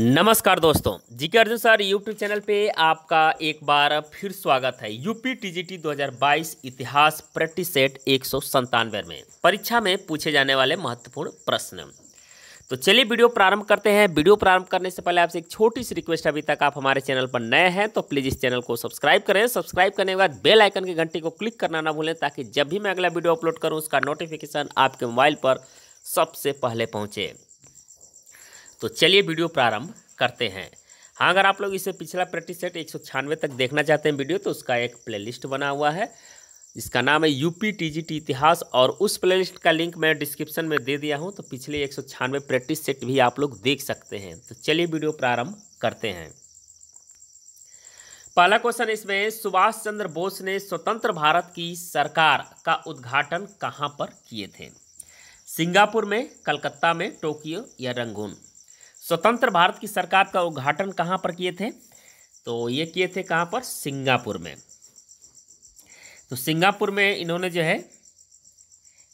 नमस्कार दोस्तों जी के अर्जुन सर यूट्यूब चैनल पे आपका एक बार फिर स्वागत है यूपी टीजीटी 2022 इतिहास प्रैक्टिस सेट एक में परीक्षा में पूछे जाने वाले महत्वपूर्ण प्रश्न तो चलिए वीडियो प्रारंभ करते हैं वीडियो प्रारंभ करने से पहले आपसे एक छोटी सी रिक्वेस्ट अभी तक आप हमारे चैनल पर नए हैं तो प्लीज़ इस चैनल को सब्सक्राइब करें सब्सक्राइब करने के बाद बेल आइकन की घंटी को क्लिक करना ना भूलें ताकि जब भी मैं अगला वीडियो अपलोड करूँ उसका नोटिफिकेशन आपके मोबाइल पर सबसे पहले पहुँचे तो चलिए वीडियो प्रारंभ करते हैं हाँ अगर आप लोग इसे पिछला प्रैक्टिस सेट एक तक देखना चाहते हैं वीडियो तो उसका एक प्लेलिस्ट बना हुआ है इसका नाम है यूपी टीजीटी इतिहास और उस प्लेलिस्ट का लिंक मैं डिस्क्रिप्शन में दे दिया हूं तो पिछले एक प्रैक्टिस सेट भी आप लोग देख सकते हैं तो चलिए वीडियो प्रारंभ करते हैं पहला क्वेश्चन इसमें सुभाष चंद्र बोस ने स्वतंत्र भारत की सरकार का उद्घाटन कहाँ पर किए थे सिंगापुर में कलकत्ता में टोक्यो या रंगून स्वतंत्र भारत की सरकार का उद्घाटन कहाँ पर किए थे तो ये किए थे कहाँ पर सिंगापुर में तो सिंगापुर में इन्होंने जो है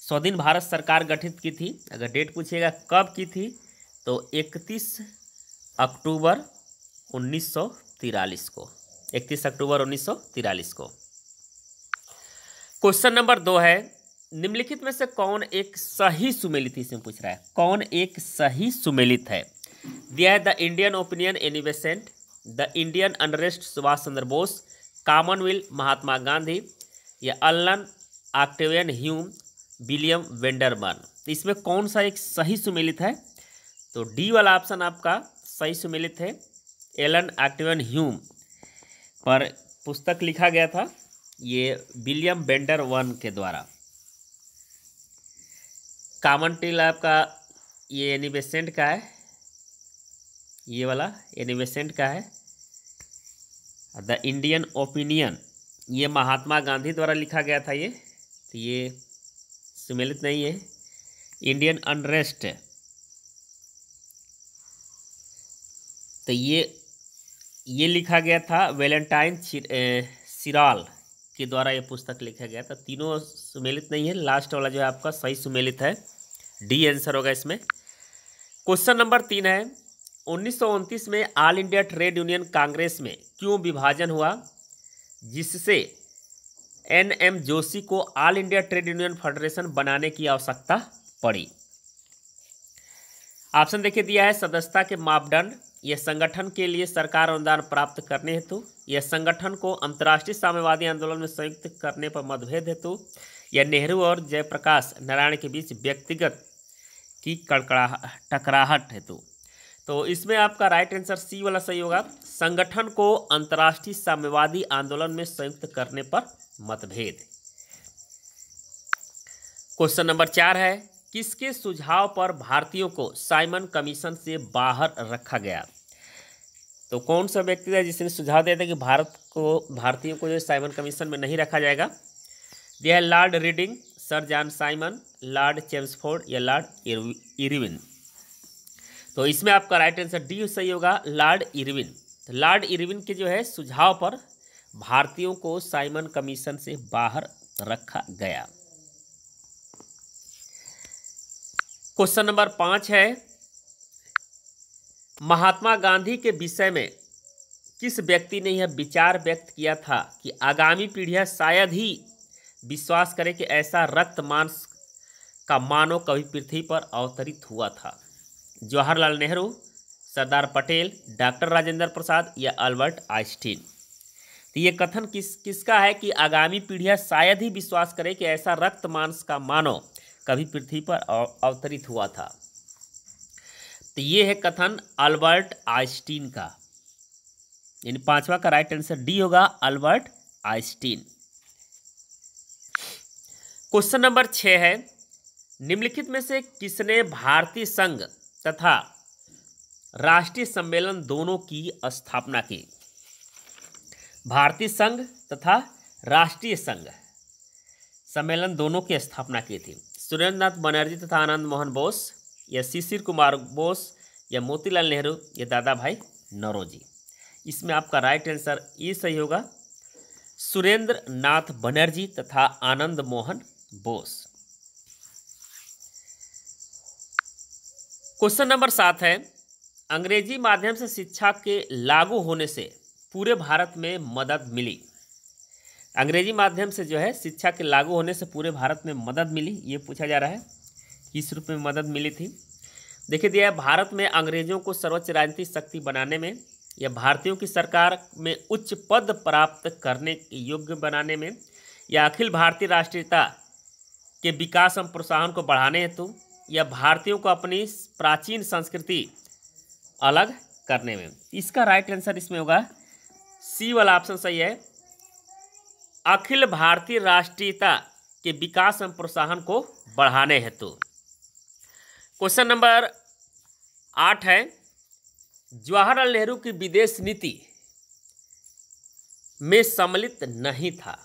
स्वाधीन भारत सरकार गठित की थी अगर डेट पूछिएगा कब की थी तो 31 अक्टूबर 1943 को 31 अक्टूबर 1943 को क्वेश्चन नंबर दो है निम्नलिखित में से कौन एक सही सुमेलित इसमें पूछ रहा है कौन एक सही सुमेलित है दिया है the Indian Opinion Annie Besant the Indian Unrest Subhash Chandra Bose Commonwealth Mahatma Gandhi या अल्लन आक्टेवियन ह्यूम विलियम वेंडरमन इसमें कौन सा एक सही सुमिलित है तो डी वाला ऑप्शन आपका सही सुमिलित है एलन एक्टिवन ह्यूम पर पुस्तक लिखा गया था ये विलियम बेंडर वन के द्वारा कामन टील आपका ये एनिवेसेंट का है ये वाला एनिवेसेंट का है द इंडियन ओपिनियन ये महात्मा गांधी द्वारा लिखा गया था ये तो ये सम्मिलित नहीं है इंडियन अनरेस्ट तो ये ये लिखा गया था वेलेंटाइन सिराल के द्वारा ये पुस्तक लिखा गया था तीनों सुमेलित नहीं है लास्ट वाला जो है आपका सही सुमेलित है डी आंसर होगा इसमें क्वेश्चन नंबर तीन है उन्नीस में All India Trade Union Congress में क्यों विभाजन हुआ जिससे एन एम जोशी को All India Trade Union Federation बनाने की आवश्यकता पड़ी ऑप्शन देखिए दिया है सदस्यता के मापदंड यह संगठन के लिए सरकार अनुदान प्राप्त करने हेतु यह संगठन को अंतर्राष्ट्रीय साम्यवादी आंदोलन में संयुक्त करने पर मतभेद हेतु या नेहरू और जयप्रकाश नारायण के बीच व्यक्तिगत की कड़कड़ाह टकराहट हेतु तो इसमें आपका राइट आंसर सी वाला सही होगा संगठन को अंतर्राष्ट्रीय साम्यवादी आंदोलन में संयुक्त करने पर मतभेद क्वेश्चन नंबर चार है किसके सुझाव पर भारतीयों को साइमन कमीशन से बाहर रखा गया तो कौन सा व्यक्ति है जिसने सुझाव दिया था कि भारत को भारतीयों को जो साइमन कमीशन में नहीं रखा जाएगा यह Lord Reading Sir John Simon Lord Chelmsford या लॉर्ड इरविन तो इसमें आपका राइट आंसर डी सही होगा लॉर्ड इरविन तो लॉर्ड इरविन के जो है सुझाव पर भारतीयों को साइमन कमीशन से बाहर रखा गया क्वेश्चन नंबर पाँच है महात्मा गांधी के विषय में किस व्यक्ति ने यह विचार व्यक्त किया था कि आगामी पीढ़ियां शायद ही विश्वास करें कि ऐसा रक्त मांस का मानव कभी पृथ्वी पर अवतरित हुआ था जवाहरलाल नेहरू सरदार पटेल डॉक्टर राजेंद्र प्रसाद या अल्बर्ट आइंस्टीन तो ये कथन किस किसका है कि आगामी पीढ़ियां शायद ही विश्वास करें कि ऐसा रक्त मांस का मानव कभी पृथ्वी पर अवतरित हुआ था तो ये है कथन अल्बर्ट आइंस्टीन का यानी पांचवा का राइट आंसर डी होगा अल्बर्ट आइंस्टीन क्वेश्चन नंबर छः है निम्नलिखित में से किसने भारतीय संघ तथा राष्ट्रीय सम्मेलन दोनों की स्थापना की भारतीय संघ तथा राष्ट्रीय संघ सम्मेलन दोनों की स्थापना की थी सुरेंद्र नाथ बनर्जी तथा आनंद मोहन बोस या शिशिर कुमार बोस या मोतीलाल नेहरू या दादा भाई नरोजी इसमें आपका राइट आंसर ये सही होगा सुरेंद्र नाथ बनर्जी तथा आनंद मोहन बोस क्वेश्चन नंबर सात है अंग्रेजी माध्यम से शिक्षा के लागू होने से पूरे भारत में मदद मिली अंग्रेजी माध्यम से जो है शिक्षा के लागू होने से पूरे भारत में मदद मिली ये पूछा जा रहा है किस रूप में मदद मिली थी देखिए दिया है भारत में अंग्रेजों को सर्वोच्च राजनीतिक शक्ति बनाने में या भारतीयों की सरकार में उच्च पद प्राप्त करने के योग्य बनाने में या अखिल भारतीय राष्ट्रीयता के विकास एवं प्रोत्साहन को बढ़ाने हेतु या भारतीयों को अपनी प्राचीन संस्कृति अलग करने में इसका राइट आंसर इसमें होगा सी वाला ऑप्शन सही है अखिल भारतीय राष्ट्रीयता के विकास एवं प्रोत्साहन को बढ़ाने हेतु क्वेश्चन नंबर आठ है जवाहरलाल नेहरू की विदेश नीति में सम्मिलित नहीं था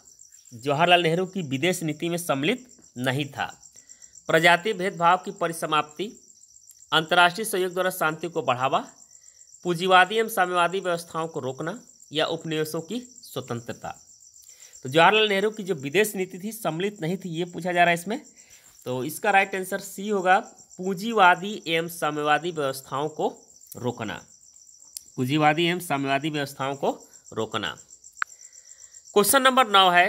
जवाहरलाल नेहरू की विदेश नीति में सम्मिलित नहीं था प्रजाति भेदभाव की परिसमाप्ति अंतर्राष्ट्रीय सहयोग द्वारा शांति को बढ़ावा पूंजीवादी एवं साम्यवादी व्यवस्थाओं को रोकना या उपनिवेशों की स्वतंत्रता तो जवाहरलाल नेहरू की जो विदेश नीति थी सम्मिलित नहीं थी ये पूछा जा रहा है इसमें तो इसका राइट आंसर सी होगा पूंजीवादी एवं साम्यवादी व्यवस्थाओं को रोकना पूंजीवादी एवं साम्यवादी व्यवस्थाओं को रोकना क्वेश्चन नंबर नौ है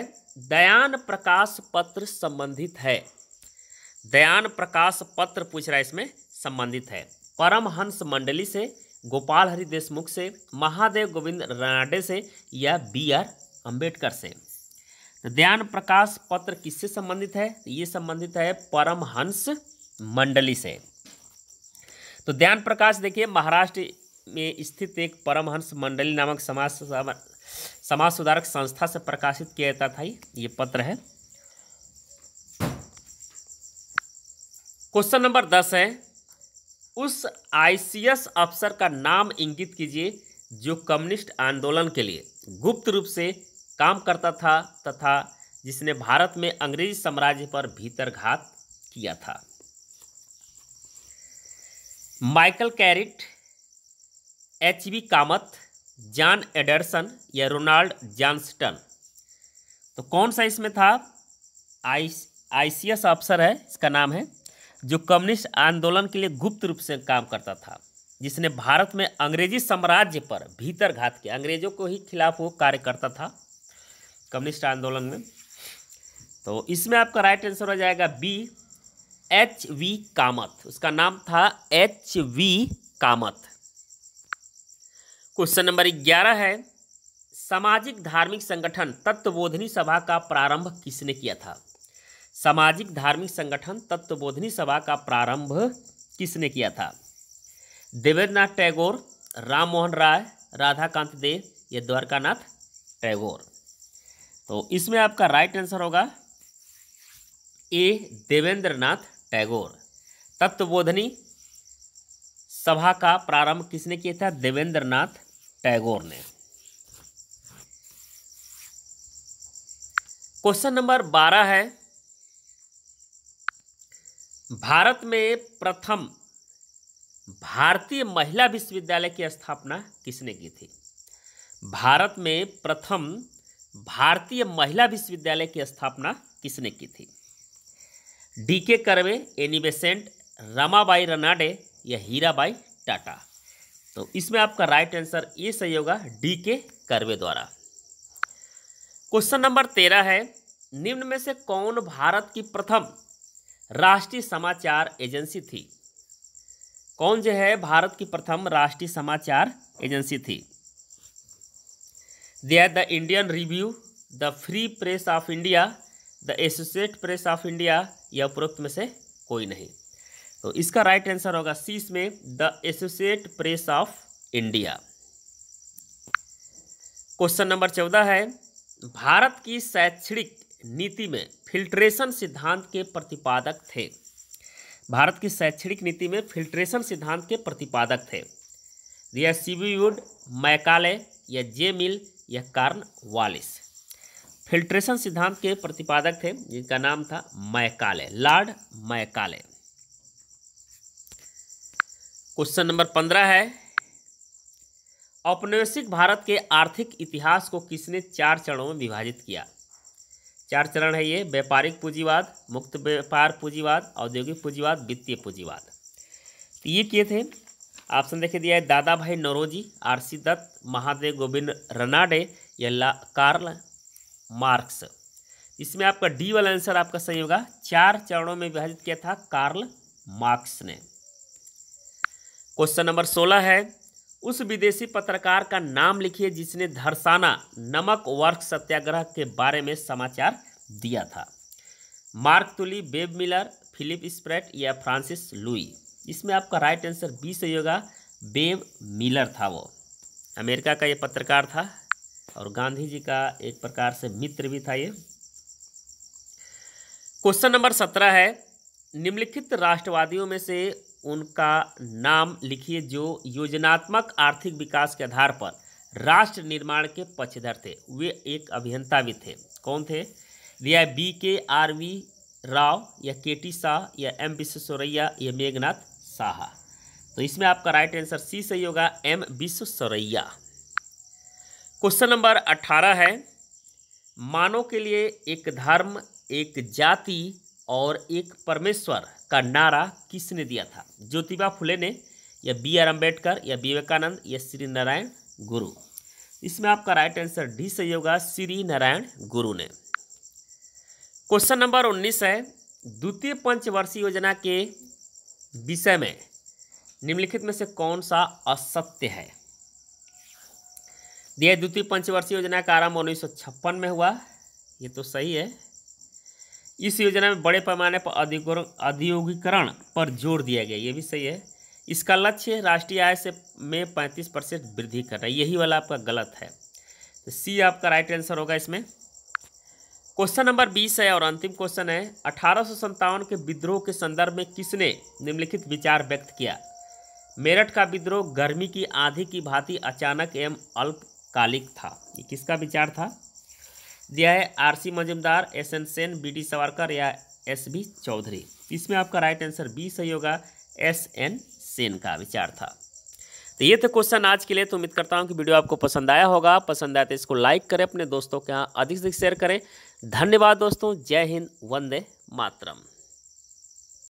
दयान प्रकाश पत्र संबंधित है दयान प्रकाश पत्र पूछ रहा है इसमें संबंधित है परमहंस मंडली से गोपाल हरि देशमुख से महादेव गोविंद रनाडे से या बी आर अम्बेडकर से ध्यान तो दयान प्रकाश पत्र किससे संबंधित है ये संबंधित है परमहंस मंडली से तो ध्यान प्रकाश देखिए महाराष्ट्र में स्थित एक परमहंस मंडली नामक समाज समाज सुधारक संस्था से प्रकाशित किया जाता था ये पत्र है क्वेश्चन नंबर दस है उस आईसीएस अफसर का नाम इंगित कीजिए जो कम्युनिस्ट आंदोलन के लिए गुप्त रूप से काम करता था तथा जिसने भारत में अंग्रेजी साम्राज्य पर भीतरघात किया था Michael Carritt H V Kamath John Anderson या रोनाल्ड जॉनस्टन तो कौन सा इसमें था आई आईसीएस अफसर है इसका नाम है जो कम्युनिस्ट आंदोलन के लिए गुप्त रूप से काम करता था जिसने भारत में अंग्रेजी साम्राज्य पर भीतर घात किया अंग्रेजों को ही खिलाफ वो कार्य करता था कम्युनिस्ट आंदोलन में तो इसमें आपका राइट आंसर हो जाएगा बी एच वी कामत उसका नाम था H V Kamath question number ग्यारह है सामाजिक धार्मिक संगठन तत्वबोधनी सभा का प्रारंभ किसने किया था सामाजिक धार्मिक संगठन तत्वबोधनी सभा का प्रारंभ किसने किया था देवेंद्रनाथ टैगोर राम मोहन राय राधाकांत दे या द्वारकानाथ टैगोर तो इसमें आपका राइट आंसर होगा ए देवेंद्र नाथ टैगोर तत्वबोधनी सभा का प्रारंभ किसने किया था देवेंद्रनाथ टैगोर ने क्वेश्चन नंबर बारह है भारत में प्रथम भारतीय महिला विश्वविद्यालय की स्थापना किसने की थी भारत में प्रथम भारतीय महिला विश्वविद्यालय की स्थापना किसने की थी डी के करवे एनिबेसेंट रमाबाई रनाडे या हीराबाई टाटा तो इसमें आपका राइट आंसर ये सही होगा डी के करवे द्वारा क्वेश्चन नंबर तेरह है निम्न में से कौन भारत की प्रथम राष्ट्रीय समाचार एजेंसी थी कौन जो है भारत की प्रथम राष्ट्रीय समाचार एजेंसी थी दे आर the Indian Review the Free Press of India the Associate Press of India या उपरोक्त में से कोई नहीं तो इसका राइट आंसर होगा सीस में the Associate Press of India question number चौदह है भारत की शैक्षणिक नीति में फिल्ट्रेशन सिद्धांत के प्रतिपादक थे भारत की शैक्षणिक नीति में फिल्ट्रेशन सिद्धांत के प्रतिपादक थे यह सीवीवुड मैकाले या जे मिल या कार्न वालिस फिल्ट्रेशन सिद्धांत के प्रतिपादक थे जिनका नाम था Macaulay Lord Macaulay question number पंद्रह है औपनिवेशिक भारत के आर्थिक इतिहास को किसने चार चरणों में विभाजित किया चार चरण है ये व्यापारिक पूंजीवाद मुक्त व्यापार पूंजीवाद औद्योगिक पूंजीवाद वित्तीय पूंजीवाद तो ये किए थे ऑप्शन देखे दिया है Dadabhai Naoroji R C Dutt Mahadev Govind Ranade या ला कार्ल मार्क्स इसमें आपका डी वाला आंसर आपका सही होगा चार चरणों में विभाजित किया था कार्ल मार्क्स ने क्वेश्चन नंबर सोलह है उस विदेशी पत्रकार का नाम लिखिए जिसने धरसाना नमक वर्क सत्याग्रह के बारे में समाचार दिया था Mark Tully Webb Miller Philip Spratt या फ्रांसिस लुई इसमें आपका राइट आंसर बी सही होगा बेब मिलर था वो अमेरिका का ये पत्रकार था और गांधी जी का एक प्रकार से मित्र भी था ये क्वेश्चन नंबर सत्रह है निम्नलिखित राष्ट्रवादियों में से उनका नाम लिखिए जो योजनात्मक आर्थिक विकास के आधार पर राष्ट्र निर्माण के पक्षधर थे वे एक अभियंता भी थे कौन थे दिया बी के आर वी राव या के टी शाह या एम विश्वेश्वरैया या मेघनाथ शाह तो इसमें आपका राइट आंसर सी सही होगा एम विश्वेश्वरैया क्वेश्चन नंबर अठारह है मानव के लिए एक धर्म एक जाति और एक परमेश्वर का नारा किसने दिया था ज्योतिबा फुले ने या बी आर अम्बेडकर या विवेकानंद या श्री नारायण गुरु इसमें आपका राइट आंसर डी सही होगा श्री नारायण गुरु ने क्वेश्चन नंबर उन्नीस है द्वितीय पंचवर्षीय योजना के विषय में निम्नलिखित में से कौन सा असत्य है दिया द्वितीय पंचवर्षीय योजना का आरंभ उन्नीस में हुआ ये तो सही है इस योजना में बड़े पैमाने पर औद्योगिकरण पर जोर दिया गया ये भी सही है इसका लक्ष्य राष्ट्रीय आय से में 35 परसेंट वृद्धि करना यही वाला आपका गलत है तो सी आपका राइट आंसर होगा इसमें क्वेश्चन नंबर बीस है और अंतिम क्वेश्चन है अठारह के विद्रोह के संदर्भ में किसने निम्नलिखित विचार व्यक्त किया मेरठ का विद्रोह गर्मी की आधी की भांति अचानक एवं अल्पकालिक था ये किसका विचार था दिया है R C Majumdar S N Sen B D Savarkar या एस बी चौधरी इसमें आपका राइट आंसर बी सही होगा एस एन सेन का विचार था तो ये थे क्वेश्चन आज के लिए तो उम्मीद करता हूँ कि वीडियो आपको पसंद आया होगा पसंद आया तो इसको लाइक करें अपने दोस्तों के यहाँ अधिक से अधिक शेयर करें धन्यवाद दोस्तों जय हिंद वंदे मातरम